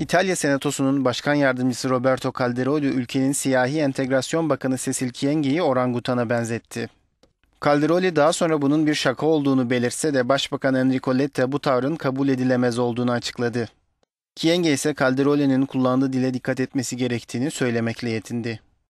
İtalya Senatosu'nun Başkan Yardımcısı Roberto Calderoli ülkenin siyahi entegrasyon bakanı Cecil Kienge'yi orangutana benzetti. Calderoli daha sonra bunun bir şaka olduğunu belirse de Başbakan Enrico Letta bu tavrın kabul edilemez olduğunu açıkladı. Kienge ise Calderoli'nin kullandığı dile dikkat etmesi gerektiğini söylemekle yetindi.